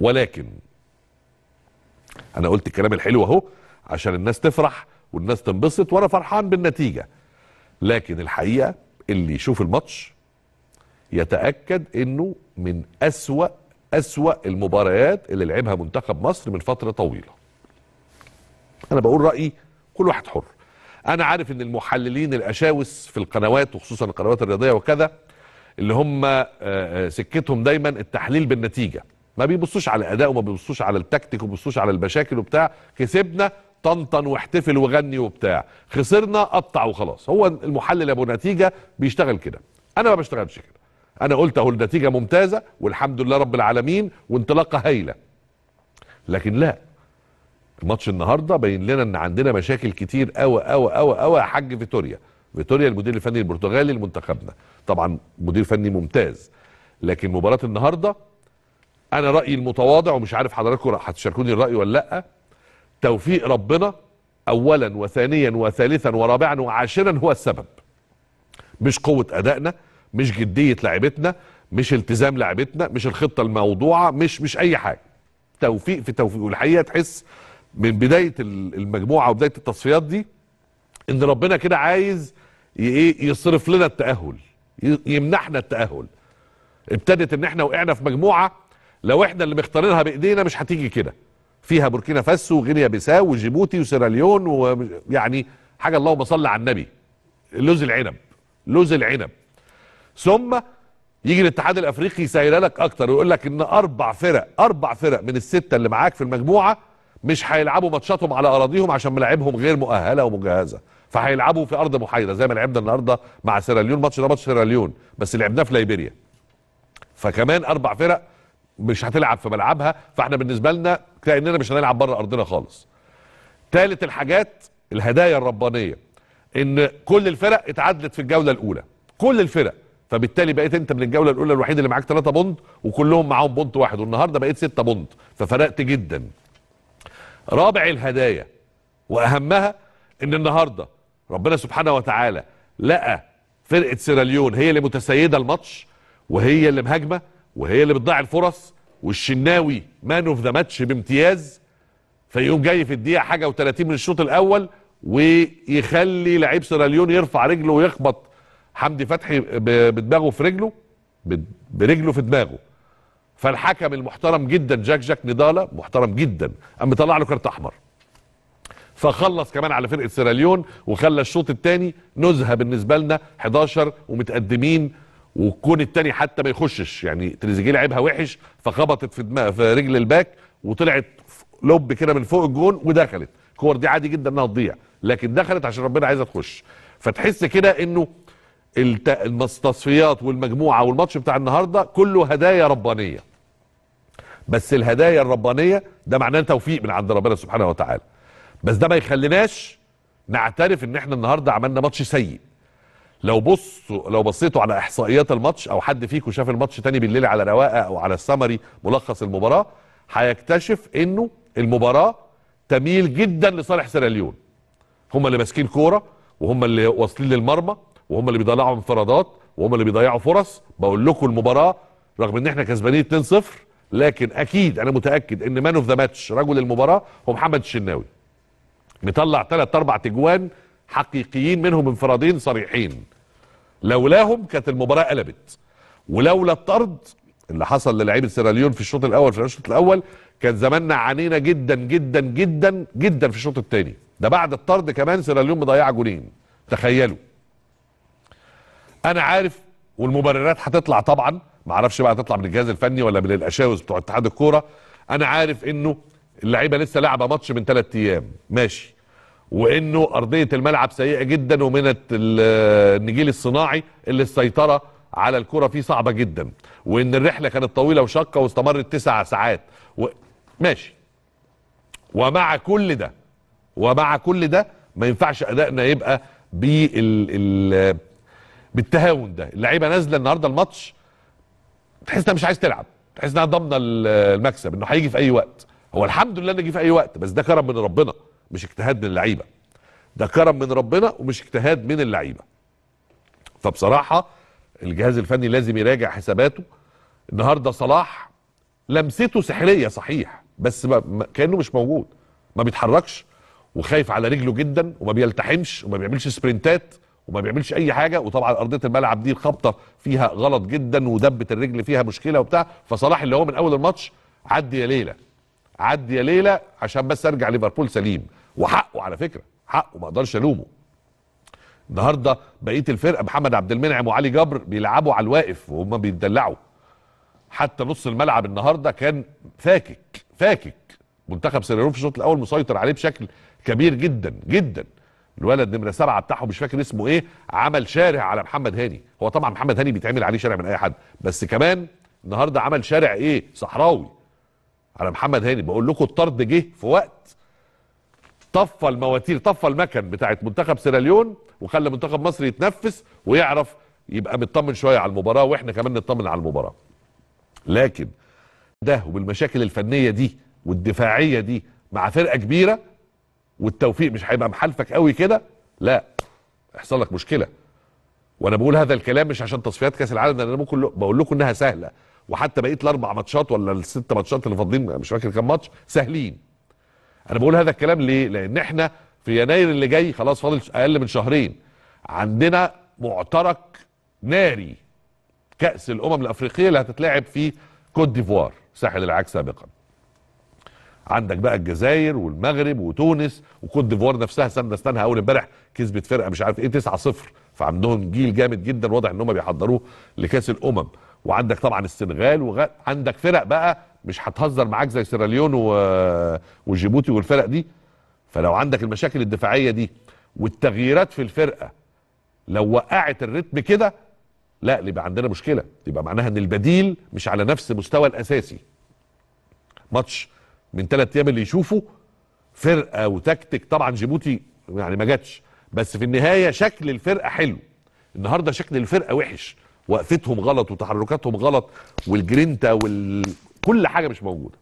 ولكن انا قلت الكلام الحلو اهو عشان الناس تفرح والناس تنبسط وانا فرحان بالنتيجه لكن الحقيقه اللي يشوف الماتش يتاكد انه من اسوا اسوا المباريات اللي لعبها منتخب مصر من فتره طويله انا بقول رايي كل واحد حر انا عارف ان المحللين الاشاوس في القنوات وخصوصا القنوات الرياضيه وكذا اللي هم آه، آه، سكتهم دايما التحليل بالنتيجه ما بيبصوش على الاداء وما بيبصوش على التكتيك وما بيبصوش على المشاكل وبتاع كسبنا طنطن واحتفل وغني وبتاع خسرنا قطع وخلاص هو المحلل ابو نتيجه بيشتغل كده انا ما بشتغلش كده انا قلت اهو النتيجه ممتازه والحمد لله رب العالمين وانطلاقه هايله لكن لا الماتش النهارده باين لنا ان عندنا مشاكل كتير قوي قوي قوي قوي يا حاج فيتوريا فيتوريا المدير الفني البرتغالي لمنتخبنا طبعا مدير فني ممتاز لكن مباراه النهارده انا رايي المتواضع ومش عارف حضراتكم هتشاركوني الراي ولا لا توفيق ربنا اولا وثانيا وثالثا ورابعا وعاشرا هو السبب مش قوه ادائنا مش جديه لعبتنا مش التزام لعبتنا مش الخطه الموضوعه مش مش اي حاجه توفيق في توفيق والحقيقه تحس من بدايه المجموعه وبدايه التصفيات دي ان ربنا كده عايز ايه يصرف لنا التاهل يمنحنا التاهل ابتدت ان احنا وقعنا في مجموعه لو احنا اللي مختارينها بايدينا مش هتيجي كده فيها بوركينا فاسو وغينيا بيساو وجيبوتي وسيراليون ويعني حاجه اللهم صل على النبي لوز العنب لوز العنب ثم يجي الاتحاد الافريقي يسير لك اكتر ويقول لك ان اربع فرق اربع فرق من السته اللي معاك في المجموعه مش هيلعبوا ماتشاتهم على اراضيهم عشان ملاعبهم غير مؤهله ومجهزه فهيلعبوا في ارض محايده زي ما لعبنا النهارده مع سيراليون ماتش ده ماتش سيراليون بس لعبناه في ليبيريا فكمان اربع فرق مش هتلعب في ملعبها فاحنا بالنسبه لنا كاننا مش هنلعب بره ارضنا خالص ثالث الحاجات الهدايا الربانيه ان كل الفرق اتعادلت في الجوله الاولى كل الفرق فبالتالي بقيت انت من الجوله الاولى الوحيد اللي معاك ثلاثه بوند وكلهم معاهم بوند واحد والنهارده بقيت سته بوند ففرقت جدا رابع الهدايا واهمها ان النهارده ربنا سبحانه وتعالى لقى فرقه سيراليون هي اللي متسيده الماتش وهي اللي مهاجمه وهي اللي بتضيع الفرص والشناوي مان اوف ذا ماتش بامتياز فيقوم جاي في الدقيقه حاجه و30 من الشوط الاول ويخلي لعيب سيراليون يرفع رجله ويخبط حمدي فتحي بدماغه في رجله برجله في دماغه فالحكم المحترم جدا جاك جاك نضاله محترم جدا قام طلع له كارت احمر فخلص كمان على فرقه سيراليون وخلى الشوط الثاني نزهه بالنسبه لنا 11 ومتقدمين والكون الثاني حتى ما يخشش يعني تريزيجيه لعبها وحش فخبطت في دماغ في رجل الباك وطلعت لوب كده من فوق الجون ودخلت الكور دي عادي جدا انها تضيع لكن دخلت عشان ربنا عايزها تخش فتحس كده انه التصفيات والمجموعه والماتش بتاع النهارده كله هدايا ربانيه بس الهدايا الربانيه ده معناه توفيق من عند ربنا سبحانه وتعالى بس ده ما يخليناش نعترف ان احنا النهارده عملنا ماتش سيء لو بصوا لو بصيتوا على احصائيات الماتش او حد فيكم شاف الماتش تاني بالليل على رواقه او على السمري ملخص المباراه هيكتشف انه المباراه تميل جدا لصالح سيراليون هم اللي ماسكين كوره وهم اللي واصلين للمرمى وهم اللي بيضيعوا انفرادات وهم اللي بيضيعوا فرص بقول لكم المباراه رغم ان احنا كسبانين 2-0 لكن اكيد انا متاكد ان مان اوف ذا ماتش رجل المباراه هو محمد الشناوي مطلع ثلاث اربع تجوان حقيقيين منهم انفرادين صريحين لولاهم كانت المباراه قلبت ولولا الطرد اللي حصل للعيب سيراليون في الشوط الاول في الشوط الاول كان زماننا عانينا جدا جدا جدا جدا في الشوط الثاني ده بعد الطرد كمان سيراليون مضيعه جولين تخيلوا انا عارف والمبررات هتطلع طبعا ما اعرفش بقى هتطلع من الجهاز الفني ولا من الاشاوز بتوع اتحاد الكوره انا عارف انه اللعيبه لسه لعبه ماتش من ثلاث ايام ماشي وانه ارضيه الملعب سيئه جدا ومن النجيل الصناعي اللي السيطره على الكره فيه صعبه جدا وان الرحله كانت طويله وشاقه واستمرت تسع ساعات و... ماشي ومع كل ده ومع كل ده ما ينفعش ادائنا يبقى بال ال... بالتهاون ده اللعيبه نازله النهارده الماتش تحس انها مش عايز تلعب تحس انها ضامنه المكسب انه هيجي في اي وقت هو الحمد لله انه جه في اي وقت بس ده كرم من ربنا مش اجتهاد من اللعيبه ده كرم من ربنا ومش اجتهاد من اللعيبه فبصراحه الجهاز الفني لازم يراجع حساباته النهارده صلاح لمسته سحريه صحيح بس ما كانه مش موجود ما بيتحركش وخايف على رجله جدا وما بيلتحمش وما بيعملش سبرنتات وما بيعملش اي حاجه وطبعا ارضيه الملعب دي الخبطه فيها غلط جدا ودبه الرجل فيها مشكله وبتاع فصلاح اللي هو من اول الماتش عدي يا ليله عدي يا ليله عشان بس ارجع ليفربول سليم وحقه على فكره حقه ما اقدرش الومه النهارده بقيه الفرقه محمد عبد المنعم وعلي جبر بيلعبوا على الواقف وهم بيتدلعوا حتى نص الملعب النهارده كان فاكك فاكك منتخب سيراميكا في الشوط الاول مسيطر عليه بشكل كبير جدا جدا الولد نمره سبعه بتاعهم مش فاكر اسمه ايه عمل شارع على محمد هاني هو طبعا محمد هاني بيتعمل عليه شارع من اي حد بس كمان النهارده عمل شارع ايه صحراوي على محمد هاني بقول لكم الطرد جه في وقت طفى المواتير طفى المكن بتاعت منتخب سيراليون وخلى منتخب مصر يتنفس ويعرف يبقى مطمن شويه على المباراه واحنا كمان نطمن على المباراه لكن ده وبالمشاكل الفنيه دي والدفاعيه دي مع فرقه كبيره والتوفيق مش هيبقى محالفك قوي كده لا يحصل لك مشكله وانا بقول هذا الكلام مش عشان تصفيات كاس العالم ده انا ممكن بقول لكم انها سهله وحتى بقيه الاربع ماتشات ولا الست ماتشات اللي فاضلين مش فاكر كام ماتش سهلين انا بقول هذا الكلام ليه لان احنا في يناير اللي جاي خلاص فاضل اقل من شهرين عندنا معترك ناري كاس الامم الافريقيه اللي هتتلعب في كوت ديفوار ساحل العاج سابقا عندك بقى الجزائر والمغرب وتونس وكوت ديفوار نفسها سنه استنها اول امبارح كسبت فرقه مش عارف ايه 9 0 فعندهم جيل جامد جدا واضح ان هم بيحضروه لكاس الامم وعندك طبعا السنغال وعندك فرق بقى مش هتهزر معاك زي سيراليون وجيبوتي والفرق دي فلو عندك المشاكل الدفاعيه دي والتغييرات في الفرقه لو وقعت الريتم كده لا يبقى عندنا مشكله يبقى معناها ان البديل مش على نفس مستوى الاساسي ماتش من ثلاث ايام اللي يشوفه فرقه وتكتيك طبعا جيبوتي يعني ما جاتش بس في النهايه شكل الفرقه حلو النهارده شكل الفرقه وحش وقفتهم غلط وتحركاتهم غلط والجرينتا وال كل حاجه مش موجوده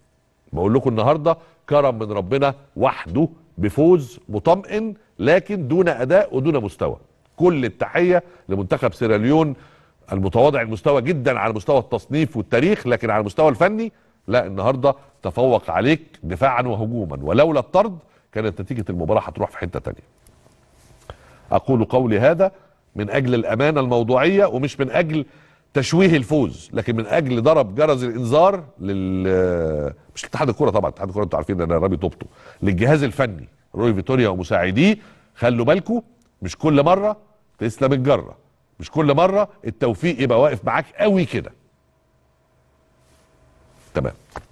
بقول لكم النهارده كرم من ربنا وحده بفوز مطمئن لكن دون اداء ودون مستوى كل التحيه لمنتخب سيراليون المتواضع المستوى جدا على مستوى التصنيف والتاريخ لكن على المستوى الفني لا النهارده تفوق عليك دفاعا وهجوما ولولا الطرد كانت نتيجه المباراه هتروح في حته تانية اقول قولي هذا من اجل الامانه الموضوعيه ومش من اجل تشويه الفوز لكن من اجل ضرب جرس الانذار لل آه، مش اتحاد الكوره طبعا اتحاد الكوره انتوا عارفين ان انا رامي طوبته للجهاز الفني روي فيتوريا ومساعديه خلوا بالكم مش كل مره تسلم الجره مش كل مره التوفيق يبقى واقف معاك قوي كده تمام